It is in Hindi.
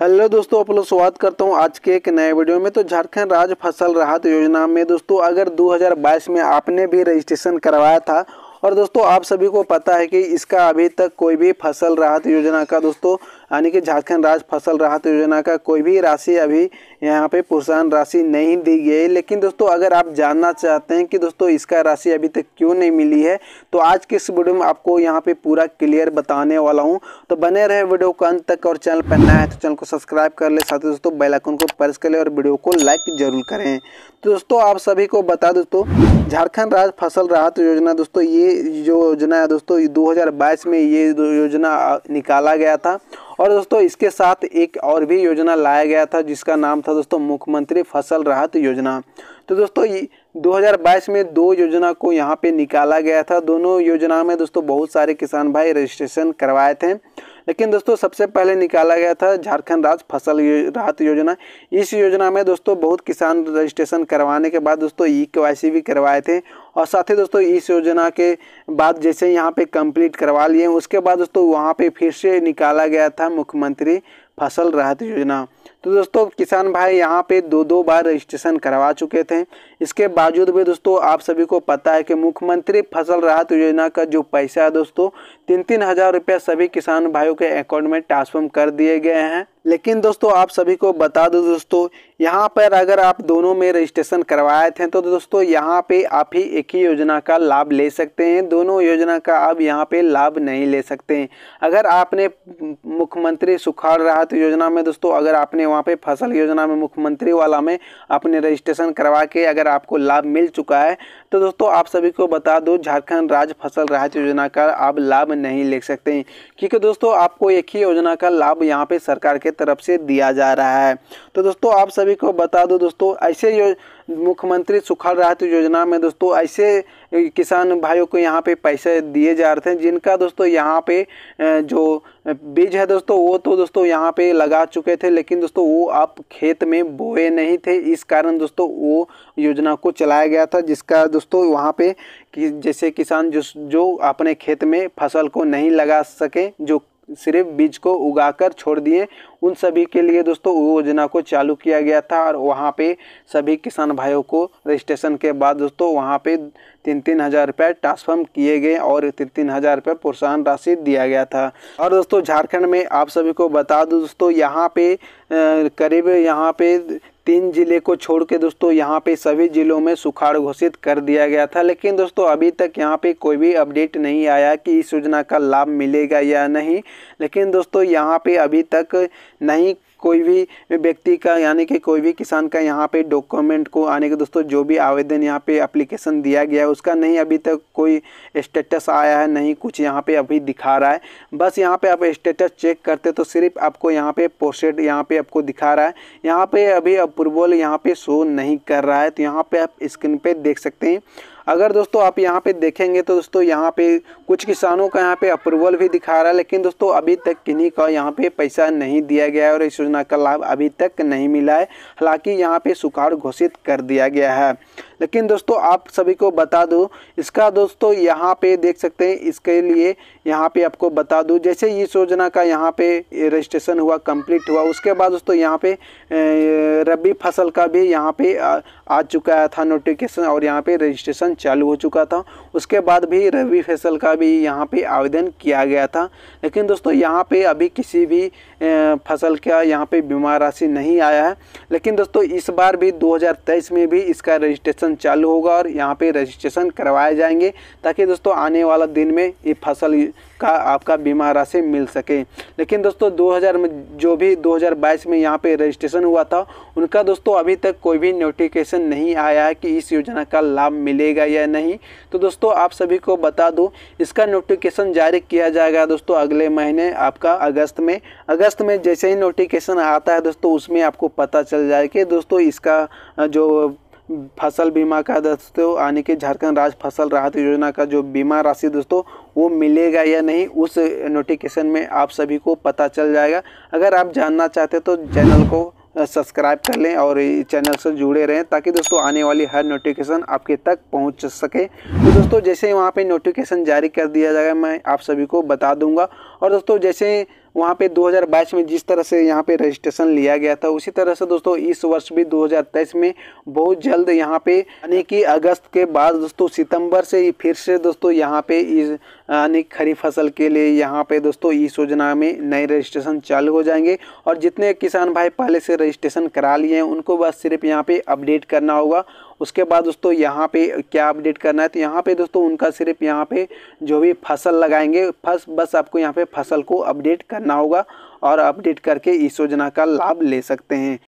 हेलो दोस्तों आप लोग स्वागत करता हूँ आज के एक नए वीडियो में तो झारखंड राज्य फसल राहत योजना में दोस्तों अगर 2022 में आपने भी रजिस्ट्रेशन करवाया था और दोस्तों आप सभी को पता है कि इसका अभी तक कोई भी फसल राहत योजना का दोस्तों यानी कि झारखंड राज्य फसल राहत योजना का कोई भी राशि अभी यहाँ पे प्रोत्साहन राशि नहीं दी गई लेकिन दोस्तों अगर आप जानना चाहते हैं कि दोस्तों इसका राशि अभी तक क्यों नहीं मिली है तो आज के इस वीडियो में आपको यहाँ पे पूरा क्लियर बताने वाला हूँ तो बने रहे वीडियो को अंत तक और चैनल पर नया है तो चैनल को सब्सक्राइब कर ले साथ ही दोस्तों बेलाइकन को प्रेस कर ले और वीडियो को लाइक जरूर करें तो दोस्तों आप सभी को बता दोस्तों झारखंड राज्य फसल राहत योजना दोस्तों ये जो योजना है दोस्तों दो में ये योजना निकाला गया था और दोस्तों इसके साथ एक और भी योजना लाया गया था जिसका नाम था दोस्तों मुख्यमंत्री फसल राहत योजना तो दोस्तों 2022 में दो योजना को यहाँ पे निकाला गया था दोनों योजना में दोस्तों बहुत सारे किसान भाई रजिस्ट्रेशन करवाए थे लेकिन दोस्तों सबसे पहले निकाला गया था झारखंड राज्य फसल यो, राहत योजना इस योजना में दोस्तों बहुत किसान रजिस्ट्रेशन करवाने के बाद दोस्तों ई के भी करवाए थे और साथ ही दोस्तों इस योजना के बाद जैसे यहाँ पे कंप्लीट करवा लिए उसके बाद दोस्तों वहाँ पे फिर से निकाला गया था मुख्यमंत्री फसल राहत योजना तो दोस्तों किसान भाई यहाँ पे दो दो बार रजिस्ट्रेशन करवा चुके थे इसके बावजूद भी दोस्तों आप सभी को पता है कि मुख्यमंत्री फसल राहत योजना का जो पैसा है दोस्तों तीन तीन हजार रुपये सभी किसान भाइयों के अकाउंट में ट्रांसफर कर दिए गए हैं लेकिन दोस्तों आप सभी को बता दूं दोस्तों यहाँ पर अगर आप दोनों में रजिस्ट्रेशन करवाए थे तो दोस्तों यहाँ पे आप ही एक ही योजना का लाभ ले सकते हैं दोनों योजना का आप यहाँ पे लाभ नहीं ले सकते हैं अगर आपने मुख्यमंत्री सुखाड़ राहत तो योजना में दोस्तों अगर आपने वहाँ पे फसल योजना में मुख्यमंत्री वाला में अपने रजिस्ट्रेशन करवा के अगर आपको लाभ मिल चुका है तो दोस्तों आप सभी को बता दो झारखंड राज्य फसल राहत योजना का आप लाभ में नहीं ले सकते हैं क्योंकि दोस्तों आपको एक ही योजना का लाभ यहाँ पे सरकार के तरफ से दिया जा रहा है तो दोस्तों आप सभी को बता दो दोस्तों ऐसे मुख्यमंत्री सुखाड़ राहत योजना में दोस्तों ऐसे किसान भाइयों को यहाँ पे पैसे दिए जा रहे थे जिनका दोस्तों यहाँ पे जो बीज है दोस्तों वो तो दोस्तों यहाँ पे लगा चुके थे लेकिन दोस्तों वो आप खेत में बोए नहीं थे इस कारण दोस्तों वो योजना को चलाया गया था जिसका दोस्तों वहाँ पे कि जैसे किसान जो जो अपने खेत में फसल को नहीं लगा सके जो सिर्फ बीज को उगाकर छोड़ दिए उन सभी के लिए दोस्तों योजना को चालू किया गया था और वहाँ पे सभी किसान भाइयों को रजिस्ट्रेशन के बाद दोस्तों वहाँ पे तीन तीन हज़ार रुपये ट्रांसफर्म किए गए और तीन तीन हज़ार रुपये प्रोत्साहन राशि दिया गया था और दोस्तों झारखंड में आप सभी को बता दूँ दोस्तों यहाँ पे करीब यहाँ पे तीन जिले को छोड़ के दोस्तों यहाँ पे सभी जिलों में सुखाड़ घोषित कर दिया गया था लेकिन दोस्तों अभी तक यहाँ पे कोई भी अपडेट नहीं आया कि इस योजना का लाभ मिलेगा या नहीं लेकिन दोस्तों यहाँ पे अभी तक नहीं कोई भी व्यक्ति का यानी कि कोई भी किसान का यहाँ पे डॉक्यूमेंट को आने के दोस्तों जो भी आवेदन यहाँ पे एप्लीकेशन दिया गया है उसका नहीं अभी तक कोई स्टेटस आया है नहीं कुछ यहाँ पे अभी दिखा रहा है बस यहाँ पे आप स्टेटस चेक करते तो सिर्फ आपको यहाँ पे पोस्टेड यहाँ पे आपको दिखा रहा है यहाँ पर अभी अप्रूवल यहाँ पर शो नहीं कर रहा है तो यहाँ पर आप स्क्रीन पर देख सकते हैं अगर दोस्तों आप यहाँ पे देखेंगे तो दोस्तों यहाँ पे कुछ किसानों का यहाँ पे अप्रूवल भी दिखा रहा है लेकिन दोस्तों अभी तक किन्हीं का यहाँ पे पैसा नहीं दिया गया है और इस योजना का लाभ अभी तक नहीं मिला है हालांकि यहाँ पे सुखाड़ घोषित कर दिया गया है लेकिन दोस्तों आप सभी को बता दूँ इसका दोस्तों यहाँ पे देख सकते हैं इसके लिए यहाँ पे आपको बता दूँ जैसे इस योजना का यहाँ पे रजिस्ट्रेशन हुआ कंप्लीट हुआ उसके बाद दोस्तों यहाँ पे रबी फसल का भी यहाँ पे आ, आ चुका था नोटिफिकेशन और यहाँ पे रजिस्ट्रेशन चालू हो चुका था उसके बाद भी रबी फसल का भी यहाँ पे आवेदन किया गया था लेकिन दोस्तों यहाँ पे अभी किसी भी फसल का यहाँ पे बीमा राशि नहीं आया है लेकिन दोस्तों इस बार भी दो में भी इसका रजिस्ट्रेशन रजिस्ट्रेशन चालू होगा और यहाँ पे रजिस्ट्रेशन करवाए जाएंगे ताकि दोस्तों आने वाला दिन में ये फसल का आपका बीमा राशि मिल सके लेकिन दोस्तों 2000 में जो भी 2022 में यहाँ पे रजिस्ट्रेशन हुआ था उनका दोस्तों अभी तक कोई भी नोटिफिकेशन नहीं आया है कि इस योजना का लाभ मिलेगा या नहीं तो दोस्तों आप सभी को बता दूँ इसका नोटिफिकेशन जारी किया जाएगा दोस्तों अगले महीने आपका अगस्त में अगस्त में जैसे ही नोटिफिकेशन आता है दोस्तों उसमें आपको पता चल जाए कि दोस्तों इसका जो फसल बीमा का दोस्तों यानी कि झारखंड राज्य फसल राहत योजना का जो बीमा राशि दोस्तों वो मिलेगा या नहीं उस नोटिफिकेशन में आप सभी को पता चल जाएगा अगर आप जानना चाहते तो चैनल को सब्सक्राइब कर लें और चैनल से जुड़े रहें ताकि दोस्तों आने वाली हर नोटिफिकेशन आपके तक पहुंच सके तो दोस्तों जैसे वहाँ पे नोटिफिकेशन जारी कर दिया जाएगा मैं आप सभी को बता दूंगा और दोस्तों जैसे वहाँ पे 2022 में जिस तरह से यहाँ पे रजिस्ट्रेशन लिया गया था उसी तरह से दोस्तों इस वर्ष भी 2023 में बहुत जल्द यहाँ पे यानी कि अगस्त के बाद दोस्तों सितंबर से फिर से दोस्तों यहाँ पे इस यानी खरीफ फसल के लिए यहाँ पे दोस्तों इस योजना में नए रजिस्ट्रेशन चालू हो जाएंगे और जितने किसान भाई पहले से रजिस्ट्रेशन करा लिए हैं उनको बस सिर्फ यहाँ पर अपडेट करना होगा उसके बाद दोस्तों यहाँ पे क्या अपडेट करना है तो यहाँ पे दोस्तों उनका सिर्फ यहाँ पे जो भी फसल लगाएंगे फस बस आपको यहाँ पे फसल को अपडेट करना होगा और अपडेट करके इस योजना का लाभ ले सकते हैं